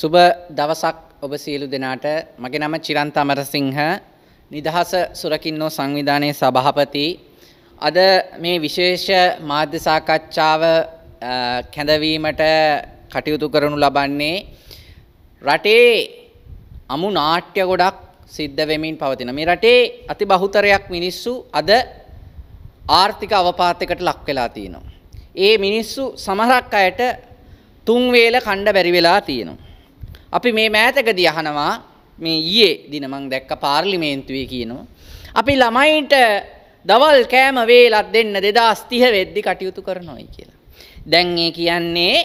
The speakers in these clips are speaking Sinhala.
සුබ දවසක් ඔබ සියලු දෙනාට මගේ නම චිරන්ත අමරසිංහ නිදහස සුරකින්නෝ සංවිධානයේ සභාපති අද මේ විශේෂ මාධ්‍ය සාකච්ඡාව කැඳවීමට කටයුතු කරනු ලබන්නේ රටේ අමු නාට්‍ය ගොඩක් සිද්ධ වෙමින් පවතින මේ රටේ අති බහුතරයක් මිනිස්සු අද ආර්ථික අවපාතයකට ලක් වෙලා තියෙනවා. ඒ මිනිස්සු සමහරක් අයට තුන් වේල කණ්ඩ බැරි වෙලා තියෙනවා. අපි මේ මෑතකදී අහනවා මේ ඊයේ දින මං දැක්ක පාර්ලිමේන්තුවේ කියනවා අපි ළමයින්ට දවල් කෑම වේලක් දෙන්න 2030 වෙද්දි කටයුතු කරනවායි කියලා. දැන් ඒ කියන්නේ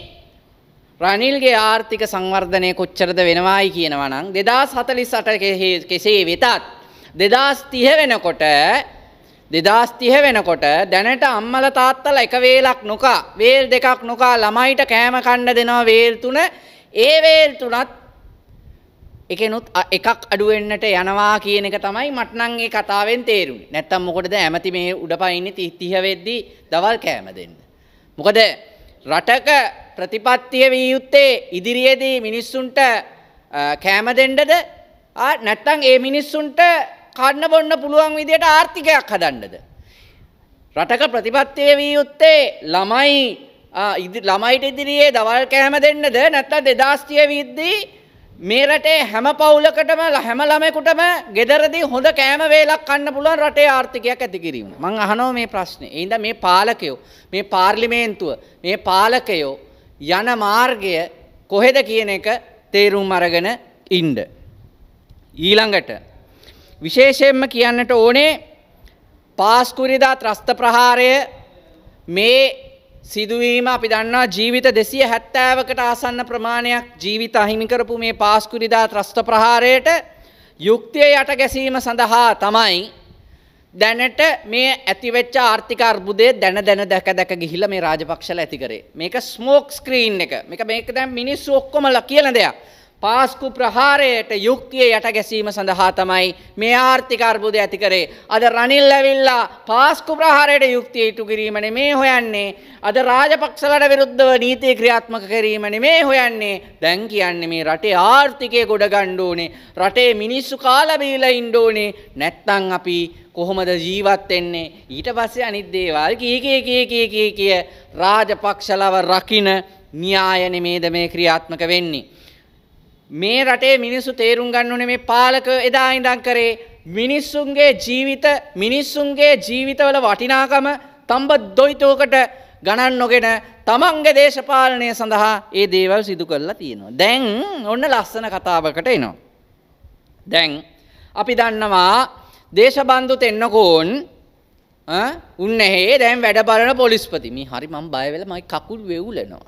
රනිල්ගේ ආර්ථික සංවර්ධනය කොච්චරද වෙනවායි කියනවා නම් 2048 කෙසේ වෙතත් 2030 වෙනකොට 2030 වෙනකොට දැනට අම්මලා තාත්තලා එක වේලක් නොකා වේල් දෙකක් නොකා ළමයිට කෑම කන්න දෙනවා වේල් තුන ඒ වේල් තුනත් එකනුත් එකක් අඩුවෙන්න්නට යනවා කියන එක තමයි මට්නංගේ කතාවෙන් තේරුම් නැත්තම් මොකටද ඇමති මේ උඩ පයින්න තිහවෙද්දී දවල් කෑම දෙන්න. මොකද රටක ප්‍රතිපත්තිය වී යුත්තේ ඉදිරියේදී මිනිස්සුන්ට කෑම දෙන්ඩද නැත්තං ඒ මිනිස්සුන්ට කන්න බොන්න පුළුවන් විදියට ආර්ථිකයක් හදන්නද. රටක ප්‍රතිපත්තිය වී යුත්තේ ළමයි ළමයිට ඉදිරියේ දවල් කෑම දෙන්නද නැත්තත් දෙදස්තිය විද්දී මේ රටේ හැම පවුලකටම හැම ළමයෙකුටම ගෙදරදී හොඳ කෑම වේලක් කන්න පුළුවන් රටේ ආර්ථිකයක් ඇති කිරීම. මං අහනවා මේ ප්‍රශ්නේ. ඒ මේ පාලකයෝ, මේ පාර්ලිමේන්තුව, මේ පාලකයෝ යන මාර්ගය කොහෙද කියන එක තේරුම් අරගෙන ඉන්න. ඊළඟට විශේෂයෙන්ම කියන්නට ඕනේ පාස්කුරිදා ත්‍රස්ත ප්‍රහාරය මේ සිදුවීම අපි දන්නවා ජීවිත දෙසිය හැත්තෑවකට ආසන්න ප්‍රමාණයක් ජීවිත අහිමිකරපු මේ පාස්කුරිදා ත්‍රස්ත ප්‍රහාරයට යුක්තිය යට ගැසීම සඳහා තමයි දැනට මේ ඇතිවෙච්ච ආර්ථික අර්බුදය දැන දැන දැක දැක ගිහිල මේ රාජපක්ෂල ඇතිකරේ මේක ස්මෝක් ස්ක්‍රීන් එක මේක මේක දැන් මිනිස් ඔක්කොමල කියන දෙයක් පාස්කු ප්‍රහාරයට යුක්තිය යටගැසීම සඳහා තමයි මේ ආර්ථික අර්බුද ඇති කරේ. අද රනිල් ඇවිල්ලා පාස්කු ප්‍රහාරයට යුක්තිය ඉටු කිරීම නෙමේ හොයන්නේ. අද රාජපක්ෂලට විරුද්ධව නීති ක්‍රියාත්මක කිරීම නෙමේ හොයන්නේ. දැන් කියන්නේ මේ රටේ ආර්ථිකය ගොඩ ගන්න ඕනේ. රටේ මිනිස්සු කාලා බීලා ඉන්න ඕනේ. නැත්තම් අපි කොහොමද ජීවත් වෙන්නේ? ඊට පස්සේ අනිත් දේවල් කී කී කී කී කී කිය රාජපක්ෂලව රකින න්‍යාය නෙමේද මේ ක්‍රියාත්මක වෙන්නේ. මේ රටේ මිනිස්සු තේරුම් ගන්න ඕනේ මේ පාලක එදා ඉඳන් කරේ මිනිස්සුන්ගේ ජීවිත මිනිස්සුන්ගේ ජීවිතවල වටිනාකම තඹ දොයිතෝකට ගණන් නොගෙන තමන්ගේ දේශපාලනය සඳහා ඒ දේවල් සිදු කරලා තියෙනවා. දැන් ඔන්න ලස්සන කතාවකට එනවා. දැන් අපි දන්නවා දේශබන්දු තෙන්නකෝන් උන්නහේ දැන් වැඩ බලන පොලිස්පති මේ හරි මම බය වෙලා මගේ කකුල් වෙවුලනවා.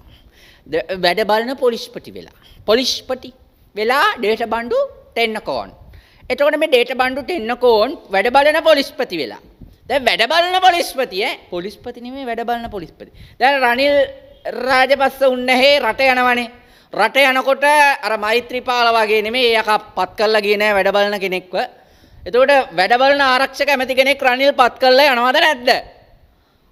වැඩ බලන පොලිස්පති වෙලා. පොලිස්පති වෙලා ඩේට බණ්ඩු තෙන්නකෝන්. එතකොට මේ ඩේට බණ්ඩු තෙන්නකෝන් වැඩ බලන පොලිස්පති වෙලා. දැන් වැඩ බලන පොලිස්පති ඈ පොලිස්පති නෙමෙයි වැඩ බලන පොලිස්පති. දැන් රනිල් රාජපක්ෂ උන්නේ රට යනවනේ. රට යනකොට අර මෛත්‍රීපාල වගේ නෙමෙයි එයා පත් කරලා ගියේ නෑ වැඩ බලන කෙනෙක්ව. එතකොට වැඩ බලන ආරක්ෂක ඇමති කෙනෙක් රනිල් පත් කරලා යනවද නැද්ද?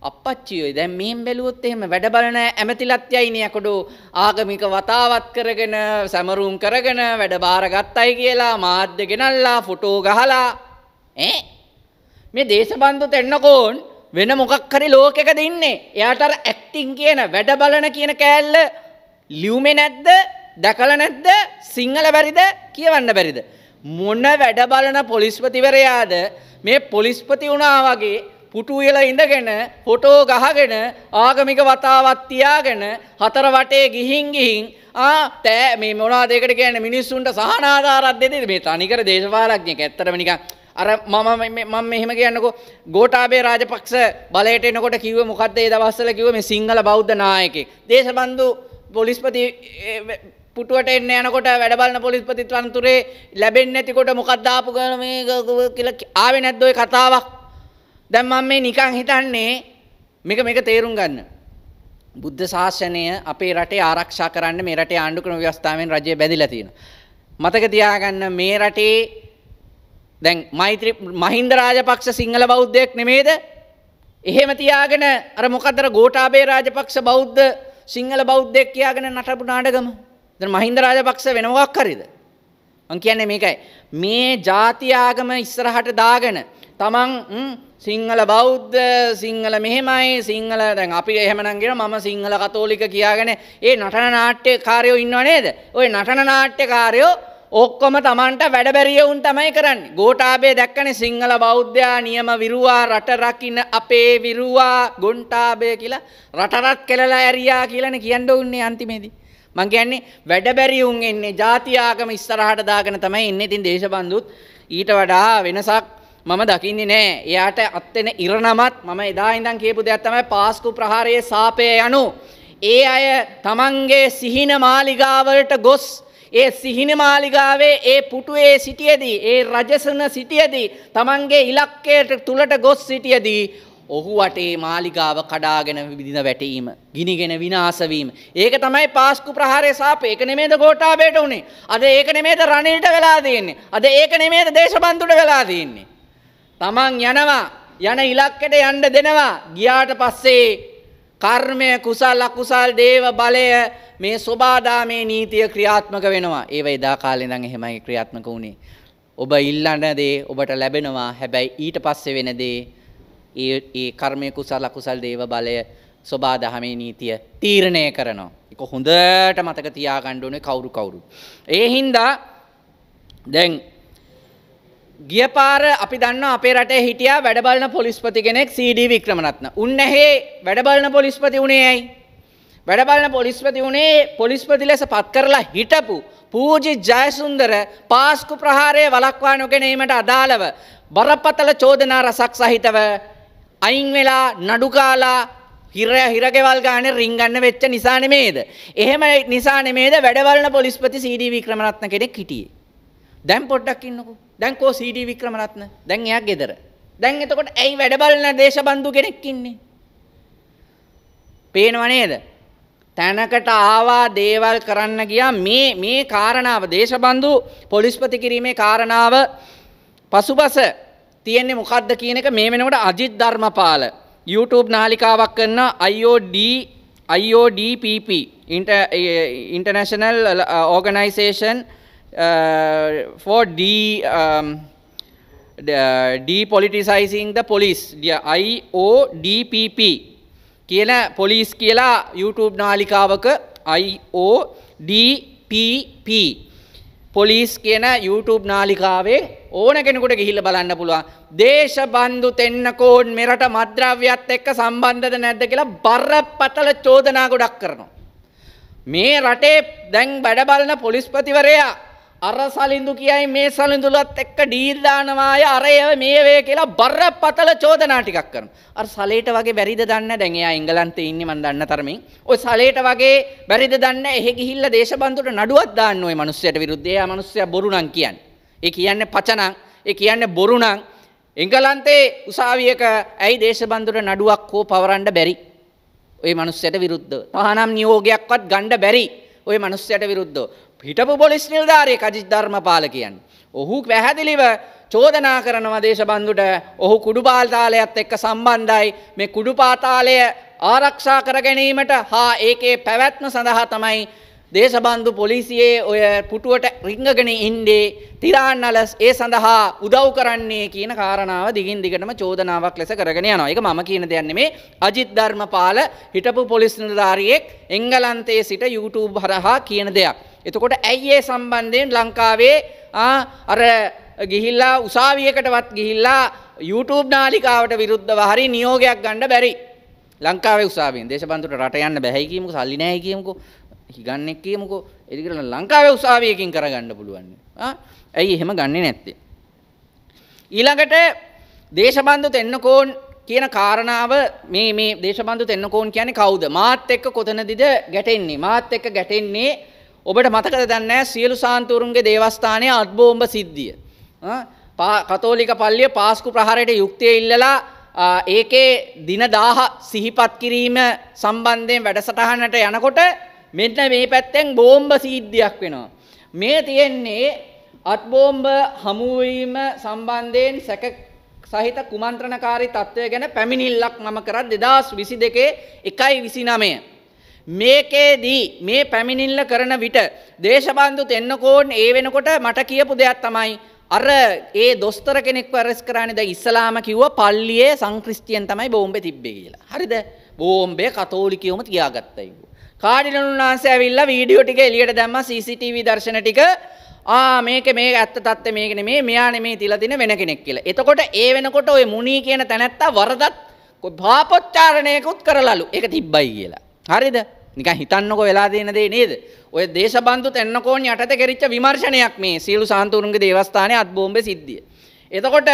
අපච්චියෝයි දැන් මෙහෙම බැලුවොත් එහෙම වැඩ බලන ඇමතිලත් යයිනේ අකොඩෝ ආගමික වතාවත් කරගෙන සැමරුම් කරගෙන වැඩ බාර ගත්තයි කියලා මාධ්‍ය ගෙනල්ලා ෆොටෝ ගහලා ඈ මේ දේශබන්දු තෙන්නකෝන් වෙන මොකක් හරි ලෝකයකද ඉන්නේ එයාට අර ඇක්ටිං කියන වැඩ බලන කියන කෑල්ල ලියුමේ නැද්ද දැකලා නැද්ද සිංහල බැරිද කියවන්න බැරිද මොන වැඩ බලන පොලිස්පතිවරයාද මේ පොලිස්පති වුණා වගේ පුටු වෙලා ඉඳගෙන ෆොටෝ ගහගෙන ආගමික වතාවක් තියාගෙන හතර වටේ ගිහින් ගිහින් ආ තෑ මේ මොනවද ඒකට කියන්නේ මිනිස්සුන්ට සහනාධාරයක් දෙන්නේ මේ තනිකර දේශපාලඥයෙක් ඇත්තටම නිකන් අර මම මම මෙහෙම කියන්නකෝ ගෝඨාභය රාජපක්ෂ බලයට එනකොට කිව්වේ මොකද්ද ඒ දවස්වල කිව්වේ මේ සිංහල බෞද්ධ නායකයෙක් දේශබන්දු පොලිස්පති පුටුවට එන්න යනකොට වැඩ බලන පොලිස්පතිත්වන්තුරේ ලැබෙන්නේ නැතිකොට මොකක්ද ආපු ගම මේ කියලා ආවේ නැද්ද ওই කතාවක් දැන් මම මේ නිකන් හිතන්නේ මේක මේක තේරුම් ගන්න. බුද්ධ ශාසනය අපේ රටේ ආරක්ෂා කරන්න මේ රටේ ආණ්ඩු ක්‍රම ව්‍යවස්ථාවෙන් රජය බැඳිලා තියෙනවා. මතක තියාගන්න මේ රටේ දැන් මෛත්‍රී මහින්ද රාජපක්ෂ සිංහල බෞද්ධයෙක් නෙමේද? එහෙම තියාගෙන අර මොකද්දර ගෝඨාභය රාජපක්ෂ බෞද්ධ සිංහල බෞද්ධයෙක් කියාගෙන නටපු නාටකම. දැන් මහින්ද රාජපක්ෂ වෙන මොකක් හරිද? මං කියන්නේ මේකයි. මේ ಜಾති ආගම ඉස්සරහට දාගෙන තමන් සිංහල බෞද්ධ සිංහල මෙහෙමයි සිංහල දැන් අපි එහෙමනන්ගෙන මම සිංහල කතෝලික කියාගෙන ඒ නටන නාට්‍ය කාරයෝ ඉන්නවා නේද ඔය නටන නාට්‍ය කාරයෝ ඔක්කොම තමන්ට වැඩබැරියවුන් තමයි කරන්න ගෝටාබේ දැක්කන සිංහල බෞද්ධයා නියම විරුවා රටරකින අපේ විරුවා ගොන්ටාබය කියලා රටරත් කෙලලා ඇරයා කියලන කියන්න උන්නේ අන්තිමේදී. මං කියන්නේ වැඩබැරිවුන් එන්නේ ජාතියාගම ඉස්සරහට දාගෙන තමයි එන්න ඉතින් දේශබන්දුත් ඊට වඩා වෙනසක් මම දකින්නේ නෑ එයාට අත්වෙන ඉරණමත් මම එදා ඉඳන් කියපු දෙයක් තමයි පාස්කු ප්‍රහාරයේ සාපය යනු ඒ අය තමන්ගේ සිහින මාලිගාවලට ගොස් ඒ සිහින මාලිගාවේ ඒ පුටුවේ සිටියදී ඒ රජසන සිටියදී තමන්ගේ ඉලක්කයට තුළට ගොස් සිටියදී ඔහු වටේ මාලිගාව කඩාගෙන විදින වැටීම ගිනිගෙන විනාසවීම ඒක තමයි පාස්කු ප්‍රහාරය සාප ඒක නෙමේද ගෝටාබේට උනේ අද ඒක නෙමේද රණීට වෙලා තියෙන්නේ අද ඒක නෙමේද දේශබන්දුට වෙලා තියෙන්නේ තමන් යනවා යන ඉලක්කෙට යන්න දෙනවා ගියාට පස්සේ කර්මය කුසල් අකුසල් දේව බලය මේ සොබාදාමේ නීතිය ක්‍රියාත්මක වෙනවා. ඒව එදා කාලේ ඉඳන් එහෙමයි ක්‍රියාත්මක වුණේ. ඔබ ඉල්ලන දේ ඔබට ලැබෙනවා. හැබැයි ඊට පස්සේ වෙන දේ ඒ ඒ කර්මය කුසල් අකුසල් දේව බලය සොබාදාමේ නීතිය තීරණය කරනවා. ඒක හොඳට මතක තියාගන්න ඕනේ කවුරු කවුරු. ඒ හින්දා දැන් ගිය පාර අපි දන්න අපේ රටේ හිටියා වැඩබලන පොලිස්පති කෙනෙක් CD වික්‍රමරත්න. උන්නැහි වැඩබලන පොලිස්පති උනේ ඇයි? වැඩබලන පොලිස්පති උනේ පොලිස්පති ලෙස පත් කරලා හිටපු පූජි ජයසුන්දර පාස්කු ප්‍රහාරය වළක්වා නොගැනීමට අදාළව බරපතල චෝදනා රසක් සහිතව අයින් වෙලා නඩු කාලා හිර හිරගෙවල් ගාන රිංගන්න වෙච්ච නිසා නෙමේද. එහෙම නිසා නෙමේද වැඩවලන පොලිස්පති CD වික්‍රමරත්න කෙනෙක් හිටියේ. දැන් පොඩ්ඩක් ඉන්නකෝ. දැන් කෝ සීඩී වික්‍රමරත්න දැන් එයා ගෙදර. දැන් එතකොට ඇයි වැඩ බලන දේශබන්දු කෙනෙක් ඉන්නේ? පේනව නේද? තැනකට ආවා දේවල් කරන්න ගියා මේ මේ කාරණාව දේශබන්දු පොලිස්පති කිරීමේ කාරණාව පසුබස තියෙන්නේ මොකද්ද කියන එක මේ වෙනකොට අජිත් ධර්මපාල YouTube නාලිකාවක් කරන IOD IODPP Inter, International uh, Organization uh, for de, um, de, uh, depoliticizing the police, the IODPP කියන පොලිස් කියලා YouTube නාලිකාවක IODPP පොලිස් කියන YouTube නාලිකාවේ ඕන කෙනෙකුට ගිහිල්ලා බලන්න පුළුවන්. දේශබන්දු තෙන්නකෝන් මෙරට මද්‍රව්‍යත් එක්ක සම්බන්ධද නැද්ද කියලා බරපතල චෝදනා ගොඩක් කරනවා. මේ රටේ දැන් වැඩ බලන පොලිස්පතිවරයා අර සලින්දු කියයි මේ සලින්දුලත් එක්ක ඩීල් දානවාය අරය මේ වේ කියලා බරපතල චෝදනා ටිකක් කරනවා. අර සලේට වගේ බැරිද දන්න දැන් එයා එංගලන්තේ ඉන්නේ මම දන්න තරමින්. ඔය සලේට වගේ බැරිද දන්න එහෙ ගිහිල්ලා දේශබන්දුට නඩුවක් දාන්න ওই මිනිස්සයට විරුද්ධ. එයා මිනිස්සයා බොරු නම් කියන්නේ. ඒ කියන්නේ පචනං. ඒ කියන්නේ බොරු නම්. එංගලන්තේ උසාවියක ඇයි දේශබන්දුට නඩුවක් හෝ පවරන්න බැරි? ওই මිනිස්සයට විරුද්ධව. තහනම් නියෝගයක්වත් ගන්න බැරි. ওই මිනිස්සයට විරුද්ධව. හිටපු පොලිස් නිල්ධාරය කජිත් ධර්මපාල කියන්. ඔහු පැහැදිලිව චෝදනා කරනවා දේශබන්දුට ඔහු කුඩු පාතාලයත් එක්ක සම්බන්ධයි මේ කුඩු පාතාලය ආරක්ෂා කර ගැනීමට හා ඒකේ පැවැත්ම සඳහා තමයි දේශබන්දු පොලිසියේ ඔය පුටුවට රිංගගෙන ඉන්ඩේ තිරාන්නලස් ඒ සඳහා උදව් කරන්නේ කියන කාරණාව දිගින් දිගටම චෝදනාවක් ලෙස කරගෙන යනවා. ඒක මම කියන දෙයක් නෙමේ. අජිත් ධර්මපාල හිටපු පොලිස් නිලධාරියෙක් එංගලන්තයේ සිට YouTube හරහා කියන දෙයක්. එතකොට ඇයි ඒ සම්බන්ධයෙන් ලංකාවේ අර ගිහිල්ලා උසාවියකටවත් ගිහිල්ලා YouTube නාලිකාවට විරුද්ධව හරි නියෝගයක් ගන්න බැරි. ලංකාවේ උසාවියෙන් දේශබන්දුට රට යන්න බැහැ කියමුකෝ සල්ලි නැහැ කියමුකෝ හිගන්නෙක් කියමුකෝ එදිකරන ලංකාවේ උසාවියකින් කරගන්න පුළුවන්. ඇයි එහෙම ගන්නේ නැත්තේ. ඊළඟට දේශබන්දු තෙන්නකෝන් කියන කාරණාව මේ මේ දේශබන්දු තෙන්නකෝන් කියන්නේ කවුද? මාත් එක්ක කොතනදද ගැටෙන්නේ? මාත් එක්ක ගැටෙන්නේ ඔබට මතකද දන්නේ සියලු සාන්තුරුන්ගේ දේවස්ථානයේ අත්බෝම්බ සිද්ධිය. කතෝලික පල්ලිය පාස්කු ප්‍රහාරයට යුක්තිය ඉල්ලලා ඒකේ දින 1000 සිහිපත් කිරීම සම්බන්ධයෙන් වැඩසටහනට යනකොට මෙන්න මේ පැත්තෙන් බෝම්බ සිද්ධියක් වෙනවා. මේ තියෙන්නේ අත්බෝම්බ හමුවීම සම්බන්ධයෙන් සැක සහිත කුමන්ත්‍රණකාරී තත්ත්වය ගැන පැමිණිල්ලක් මම කරත් 2022 1යි 29. මේකේදී මේ පැමිණිල්ල කරන විට දේශබන්දු තෙන්නකෝන් ඒ වෙනකොට මට කියපු දෙයක් තමයි අර ඒ දොස්තර කෙනෙක් වරස් කරන්නේ දැන් ඉස්ලාම කිව්ව පල්ලියේ සංක්‍රිස්තියන් තමයි බෝම්බේ තිබ්බේ කියලා. හරිද? බෝම්බේ කතෝලිකයෝම තියාගත්තා ඉතින්. කාඩිනල් උන්වහන්සේ ඇවිල්ලා වීඩියෝ ටික එළියට දැම්මා CCTV දර්ශන ටික. ආ මේක මේක ඇත්ත தත්ත්වය මේක නෙමේ මෙයා නෙමේ තියලා දින වෙන කෙනෙක් කියලා. එතකොට ඒ වෙනකොට ওই මුණී කියන තැනැත්තා වරදත් පාපොච්චාරණයකුත් කරලලු. ඒක තිබ්බයි කියලා. හරිද? නිකන් හිතන්නකෝ වෙලා තියෙන දේ නේද? ඔය දේශබන්දුත් එන්නකෝන් යටතේ කෙරිච්ච විමර්ශනයක් මේ සීළු සාන්තුරුන්ගේ දේවස්ථානයේ අත්බෝම්බේ සිද්ධිය. එතකොට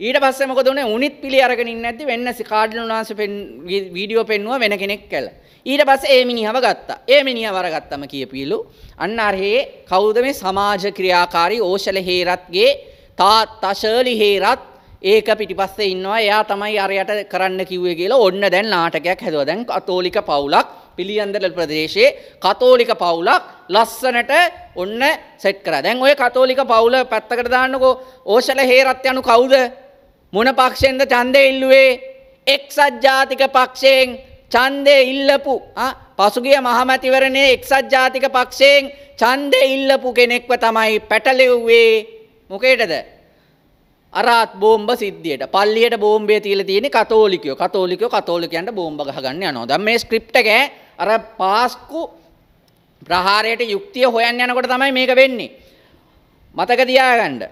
ඊට පස්සේ මොකද උනේ? උනිත් පිළි අරගෙන ඉන්නේ නැද්දි වෙන්න කාඩ්ලන් උනාංශ වීඩියෝ පෙන්නුවා වෙන කෙනෙක් කළා. ඊට පස්සේ ඒ මිනිහව ගත්තා. ඒ මිනිහව අරගත්තම කියපීලු අන්න අරහේ කවුද මේ සමාජ ක්‍රියාකාරී ඕෂල හේරත්ගේ තාත්තා ෂර්ලි හේරත් ඒක පිටිපස්සේ ඉන්නවා. එයා තමයි අරයට කරන්න කිව්වේ කියලා ඔන්න දැන් නාටකයක් හැදුවා. දැන් කතෝලික පවුලක් පිළියන්දල ප්‍රදේශයේ කතෝලික පවුලක් ලස්සනට ඔන්න සෙට් කරා. දැන් ඔය කතෝලික පවුල පැත්තකට දාන්නකෝ ඕෂල හේරත් යනු කවුද? මොන පක්ෂෙන්ද ඡන්දේ ඉල්ලුවේ? එක්සත් ජාතික පක්ෂයෙන් ඡන්දේ ඉල්ලපු පසුගිය මහමැතිවරණයේ එක්සත් ජාතික පක්ෂයෙන් ඡන්දේ ඉල්ලපු කෙනෙක්ව තමයි පැටලෙව්වේ. මොකේදද? අරාත් බෝම්බ සිද්ධියට පල්ලියට බෝම්බය තියලා තියෙන්නේ කතෝලිකයෝ. කතෝලිකයෝ කතෝලිකයන්ට බෝම්බ ගහගන්න යනවා. දැන් මේ ස්ක්‍රිප්ට් එකේ අර පාස්කු ප්‍රහාරයට යුක්තිය හොයන් යනකොට තමයි මේක වෙන්නේ. මතක තියාගන්න.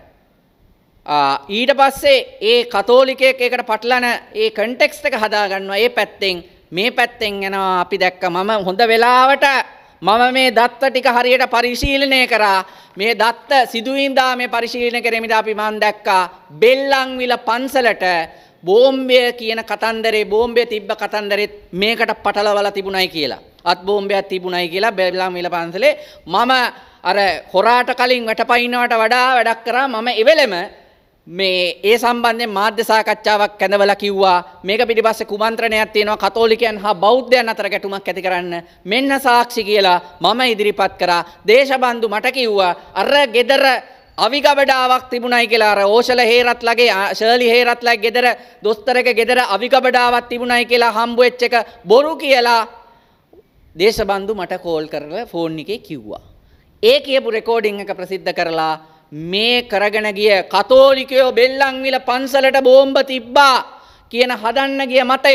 ඊට පස්සේ ඒ කතෝලිකයෙක් ඒකට පටලන ඒ කන්ටෙක්ස්ට් එක හදාගන්නවා ඒ පැත්තෙන් මේ පැත්තෙන් යනවා අපි දැක්ක මම හොඳ වෙලාවට මම මේ දත්ත ටික හරියට පරිශීලනය කරා මේ දත්ත සිදුවින්දා මේ පරිශීලනය කරමිද අපි මන් දැක්කා බෙල්ලංවිල පන්සලට බෝම්බය කියන කතන්දරේ බෝම්බය තිබ්බ කතන්දරෙත් මේකට පටලවල තිබුණයි කියලා. අත් බෝම්බයක් තිබුණයි කියලා බැබිලා මිල පන්සලේ මම අර හොරාට කලින් වැටපයින්නවට වඩා වැඩක් කරා මම එවෙලෙම මේ ඒ සම්බන්ධයෙන් මාධ්‍ය සාකච්ඡාවක් කැඳවලා කිව්වා මේක පිටිපස්සේ කුමන්ත්‍රණයක් තියෙනවා කතෝලිකයන් හා බෞද්ධයන් අතර ගැටුමක් ඇති කරන්න මෙන්න සාක්ෂි කියලා මම ඉදිරිපත් කරා දේශබන්දු මට කිව්වා අර gedara අවිකබඩාවක් තිබුණයි කියලා අර ඕෂල හේරත්ලගේ ශර්ලි හේරත්ලා ගෙදර දොස්තරක ගෙදර අවිකබඩාවක් තිබුණයි කියලා හම්බුවෙච්ච එක බොරු කියලා දේශබන්දු මට කෝල් කරලා ෆෝන් එකේ කිව්වා. ඒ කියපු රෙකෝඩින් එක ප්‍රසිද්ධ කරලා මේ කරගෙන ගිය කතෝලිකයෝ බෙල්ලන්විල පන්සලට බෝම්බ තිබ්බා කියන හදන්න ගිය මතය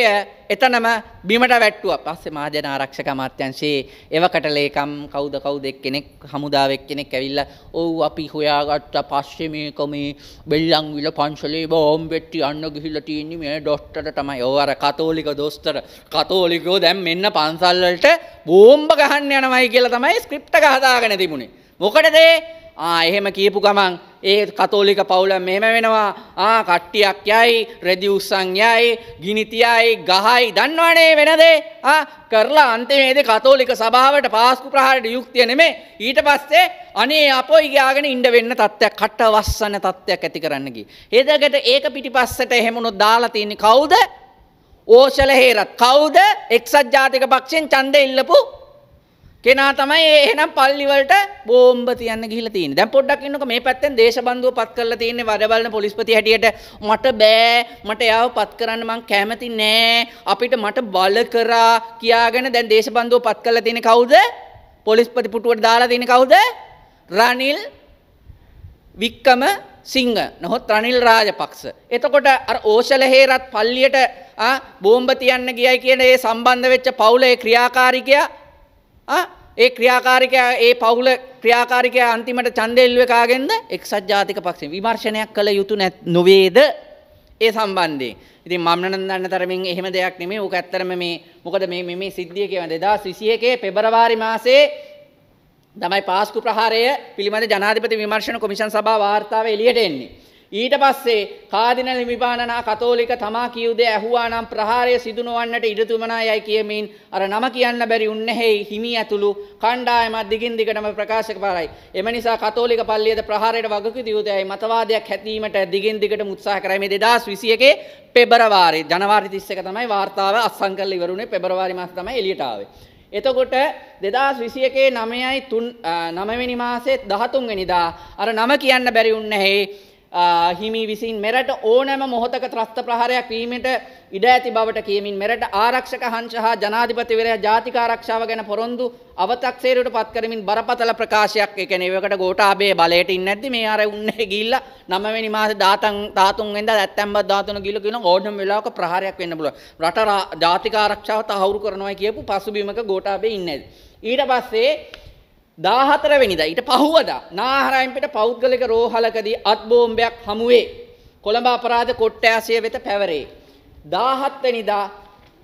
එතනම බිමට වැට්ටුව පස්සේ මහජන ආරක්ෂක අමාත්‍යංශයේ එවකට ලේකම් කවුද කවුද එක්කෙනෙක් හමුදාවක් කෙනෙක් ඇවිල්ලා ඔව් අපි හොයාගත්ත පස්සේ මේක මේ බෙල්ලන්විල පන්සලේ බෝම් වෙට්ටි අන්න ගිහිල්ලා තියෙන්නේ මේ ඩොස්තර තමයි. ඔව් අර කතෝලික දොස්තර කතෝලිකෝ දැන් මෙන්න පන්සල් වලට බෝම්බ ගහන්න යනවයි කියලා තමයි ස්ක්‍රිප්ට් එක හදාගෙන තිබුණේ. මොකටද ආ එහෙම කියපු ගමන් ඒ කතෝලික පවුල මෙහෙම වෙනවා ආ කට්ටියක් යයි රෙදි උස්සන් යයි ගිනිතියයි ගහයි දන්නවනේ වෙනදේ ආ කරලා අන්තිමේදී කතෝලික සභාවට පාස්කු ප්‍රහාරයට යුක්තිය නෙමේ ඊට පස්සේ අනේ අපොයි ගියාගෙන ඉන්න වෙන්න තත්ත්වයක් කට වස්සන තත්ත්වයක් ඇති කරන්න ගියේ. එදකට ඒක පිටිපස්සට එහෙම උනොත් දාලා තියෙන්නේ කවුද? ඕෂල හේරත්. කවුද? එක්සත් ජාතික පක්ෂෙන් ඡන්දෙ ඉල්ලපු කෙනා තමයි එහෙනම් පල්ලිවලට බෝම්බ තියන්න ගිහිල්ලා තියෙන්නේ. දැන් පොඩ්ඩක් ඉන්නකො මේ පැත්තෙන් දේශබන්දුව පත් කරලා තියෙන්නේ වරබල්න පොලිස්පති හැටියට මට බෑ මට එයාව පත් කරන්න මං කැමති නෑ අපිට මට බල කරා කියාගෙන දැන් දේශබන්දුව පත් කරලා තියෙන්නේ කවුද? පොලිස්පති පුටුවට දාලා තියෙන්නේ කවුද? රනිල් වික්කම සිංහ නොහොත් රනිල් රාජපක්ෂ. එතකොට අර ඕෂල හේරත් පල්ලියට බෝම්බ තියන්න ගියයි කියන ඒ සම්බන්ධ වෙච්ච පවුලේ ක්‍රියාකාරිකයා ඒ ක්‍රියාකාරිකයා ඒ පවුල ක්‍රියාකාරිකයා අන්තිමට චන්දෙල්වකාගෙන්ද එක්සත් ජාතික පක්ෂ විමර්ශනයක් කළ යුතු නැත් නොවේද ඒ සම්බන්ධයෙන් ඉතින් මමන දන්න තරමින් එහෙම දෙයක් නෙමේ ඕක ඇත්තරම මේ මොකද මේ මේ සිද්ධිය කියවන 2021 පෙබරවාරි මාසයේ තමයි පාස්කු ප්‍රහාරය පිළිබඳ ජනාධිපති විමර්ශන කොමිෂන් සභාව වාර්තාව එළියට එන්නේ ඊට පස්සේ කාදිනල් මිපානනා කතෝලික තමා කියූ දේ ඇහුවා නම් ප්‍රහාරය සිදු නොවන්නට ඉඩතුමනායයි කියමින් අර නම කියන්න බැරි උන්නැහි හිමි ඇතුළු කණ්ඩායමක් දිගින් දිගටම ප්‍රකාශක පාරයි. එම නිසා කතෝලික පල්ලියද ප්‍රහාරයට වගකිව යුතුයයි මතවාදයක් හැදීමට දිගින් දිගට උත්සාහ කරයි මේ 2021 පෙබරවාරි ජනවාරි 31 තමයි වාර්තාව අත්සන් කරලා ඉවරුනේ පෙබරවාරි මාස තමයි එළියට ආවේ. එතකොට දෙදස් විසියකේ නමයයි තුන් නමවෙනි මාසෙත් දහතුන්ගෙනනිදා අර නම කියන්න බැරි උන්නහෙේ හිමි විසින් මෙරට ඕනෑම මොහොතක ත්‍රස්ත ප්‍රහාරයක් වීමට ඉඩ ඇති බවට කියමින් මෙරට ආරක්ෂක හංශ හා ජනාධිපතිවරයා ජාතික ආරක්ෂාව ගැන පොරොන්දු අවතක්සේරුවට පත් කරමින් බරපතල ප්‍රකාශයක් ඒ කියන්නේ ඒකට ගෝඨාභය බලයට ඉන්නේ නැද්ද මේ අර උන්නේ ගිහිල්ලා නවවෙනි මාසේ දාතන් දාතුන් වෙනදා දැත්තම්බත් දාතුන ගිහිල්ලා කියන ඕනම වෙලාවක ප්‍රහාරයක් වෙන්න පුළුවන් රට ජාතික ආරක්ෂාව තහවුරු කරනවා කියපු පසුබිමක ගෝඨාභය ඉන්නේ නැද්ද ඊට පස්සේ දාහතරවෙනිද ඊට පහුවද නාහරයිම්පිට පෞද්ගලික රෝහලකදී අත් බෝම්බයක් හමුවේ කොළඹ අපරාධ කොට්ටෑසිය වෙත පැවරේ. දාහත්වනිදා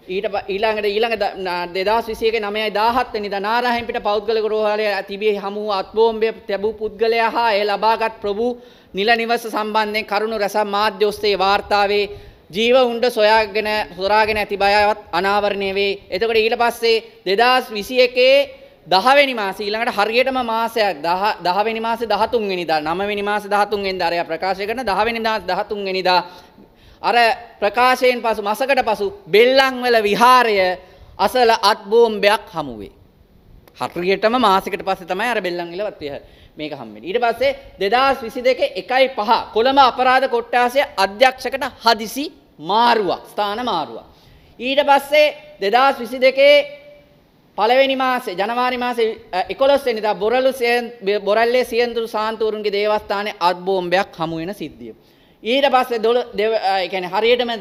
ඊට ඊළඟට ඊළඟ 2021 9යි 17 වෙනිදා නාරාහෙම්පිට පෞද්ගලික රෝහලේ තිබී හමු අත්බෝම්බය තැබූ පුද්ගලයා හා එය ලබාගත් ප්‍රභූ නිල නිවස සම්බන්ධයෙන් කරුණු රැසක් මාධ්‍ය ඔස්සේ වාර්තාවේ ජීව උණ්ඩ සොයාගෙන සොරාගෙන ඇති බයවත් අනාවරණය වේ. එතකොට ඊට පස්සේ 2021 දහවැනි මාස ඊළඟට හරියටම මාසයක් දහවැනි මාස දහතුන්වෙනිදා නමවෙනි මාස දහතුන්ගෙන් දරය ප්‍රකාශ කරන දහවැනි දා දහතුන්ගෙනනිදා අර ප්‍රකාශයෙන් පසු මසකට පසු බෙල්ලංවල විහාරය අසල අත්බෝම්භයක් හමුවේ. හරියටම මාසකට පස්සේ තමයි අර බෙල්ලන් ඉලවත් විහාර මේක හම්බෙන්නේ. ඊට පස්සේ 2022 1 5 කොළඹ අපරාධ කොට්ටාසය අධ්‍යක්ෂකට හදිසි මාරුවක් ස්ථාන මාරුවක්. ඊට පස්සේ 2022 පළවෙනි මාසේ ජනවාරි මාසේ 11 වෙනිදා බොරළු බොරල්ලේ සියන්තුරු සාන්තුරුන්ගේ දේවස්ථානයේ අත් බෝම්බයක් හමු වෙන සිද්ධිය. ඊට පස්සේ ඒ කියන්නේ හරියටම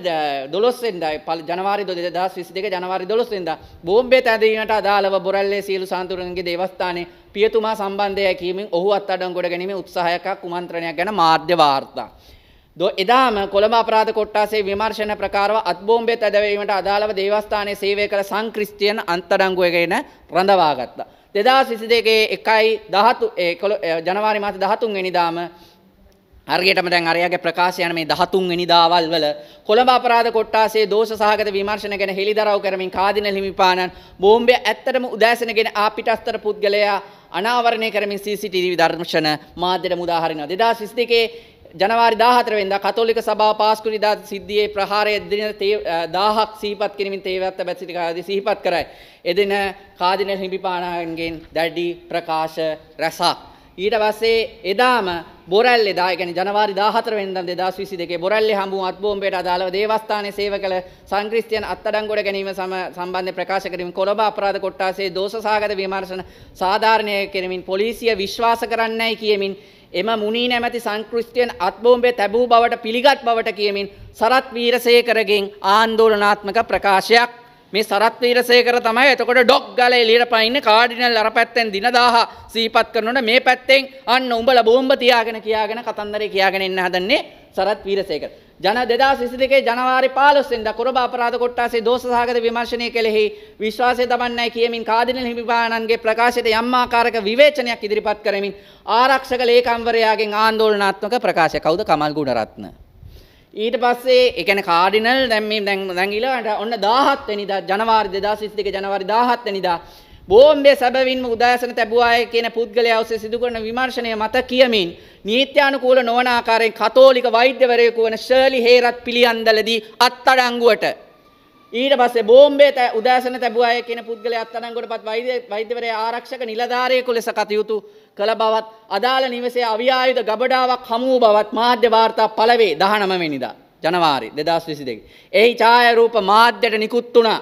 12 වෙනිදා ජනවාරි 2022 ජනවාරි 12 වෙනිදා බෝම්බේ තැඳීමට අදාළව බොරල්ලේ සියලු සාන්තුරුන්ගේ දේවස්ථානයේ පියතුමා සම්බන්ධය කීමෙන් ඔහු අත්අඩංගුවට ගැනීම උත්සාහයක් කුමන්ත්‍රණයක් ගැන මාධ්‍ය වාර්තා එදාම කොළඹ අපරාධ කොට්ටාසේ විමර්ශන ප්‍රකාරව අත්බෝම්බේ තැදවීමට අදාළව දේවස්ථානයේ සේවය කළ සංක්‍රිස්තියන් අන්තරංගුවගෙන රඳවාගත්තා. දෙදා සිසි දෙකේ එකයි දහතු ජනවාරි මාස දහතුන් වෙනිදාම හරියටම දැන් අරයාගේ ප්‍රකාශයන මේ 13 වෙනි දාවල් වල කොළඹ අපරාධ කොට්ටාසේ දෝෂ සහගත විමර්ශන ගැන හෙළිදරව් කරමින් කාදිනල් හිමිපාණන් බෝම්බේ ඇත්තටම උදෑසනගෙන ආ පිටස්තර පුද්ගලයා අනාවරණය කරමින් CCTV දර්ශන මාධ්‍යයට මුදා හරිනවා 2022 ජනවාරි 14 වෙනිදා කතෝලික සභාව පාස්කුනිදා සිද්ධියේ ප්‍රහාරය දින 1000ක් සිහිපත් කිරීමෙන් තේවත්ත බැසිලි කාදී සිහිපත් කරයි. එදින කාදිනල් හිඹිපාණන්ගෙන් දැඩි ප්‍රකාශ රැසක්. ඊට පස්සේ එදාම බොරැල්ලේ දා කියන්නේ ජනවාරි 14 වෙනිදා 2022 බොරැල්ලේ හම්බු අත්බෝම්බයට අදාළව දේවස්ථානයේ සේවකල සංක්‍රිස්තියන් අත්අඩංගුවට ගැනීම සම්බන්ධයෙන් ප්‍රකාශ කිරීම කොළඹ අපරාධ කොට්ටාසේ දෝෂ සහගත විමර්ශන සාධාරණය කිරීමෙන් පොලිසිය විශ්වාස කරන්නේ නැයි කියමින් එම මුනී නැමැති සංකෘෂ්ටියෙන් අත්බෝම්බේ තැබූ බවට පිළිගත් බවට කියමින් සරත් වීරසේකරගෙන් ආන්දෝලනාත්මක ප්‍රකාශයක් මේ සරත් වීරසේකර තමයි එතකොට ඩොක් ගාලා එළියට පයින්න කාඩිනල් අර පැත්තෙන් දින 1000 සීපත් කරනකොට මේ පැත්තෙන් අන්න උඹලා බෝම්බ තියාගෙන කියාගෙන කතන්දරේ කියාගෙන ඉන්න හදන්නේ සරත් වීරසේකර. ජන 2022 ජනවාරි 15 වෙනිදා කුරබ අපරාධ කොට්ටාසේ දෝෂසහගත විමර්ශනය කෙලෙහි විශ්වාසය දබන්නයි කියමින් කාදිනල් හිමිපාණන්ගේ ප්‍රකාශයට යම් ආකාරයක විවේචනයක් ඉදිරිපත් කරමින් ආරක්ෂක ලේකම්වරයාගෙන් ආందోලනාත්මක ප්‍රකාශය කවුද කමල් ගුණරත්න ඊට පස්සේ ඒ කියන්නේ කාඩිනල් දැන් මේ දැන් දැන් ඊළඟට ඔන්න 17 වෙනිදා ජනවාරි 2022 ජනවාරි 17 වෙනිදා බෝම්බේ සැබවින්ම උදෑසන තැබුවාය කියන පුද්ගලයා ඔස්සේ සිදු කරන විමර්ශනය මත කියමින් නීත්‍යානුකූල නොවන ආකාරයෙන් කතෝලික වෛද්‍යවරයෙකු වන ෂර්ලි හේරත් පිළියන්දලදී අත්අඩංගුවට ඊට පස්සේ බෝම්බේ උදෑසන තැබුවාය කියන පුද්ගලයා අත්අඩංගුවටපත් වෛද්‍ය වෛද්‍යවරයා ආරක්ෂක නිලධාරියෙකු ලෙස කටයුතු කළ බවත් අදාළ නිවසේ අවියායුධ ගබඩාවක් හමුව බවත් මාධ්‍ය වාර්තා පළවේ 19 වෙනිදා ජනවාරි 2022. එහි ඡායාරූප මාධ්‍යයට නිකුත් වුණා.